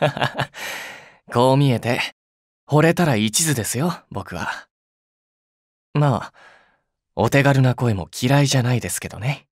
こう見えて、惚れたら一途ですよ、僕は。まあ、お手軽な声も嫌いじゃないですけどね。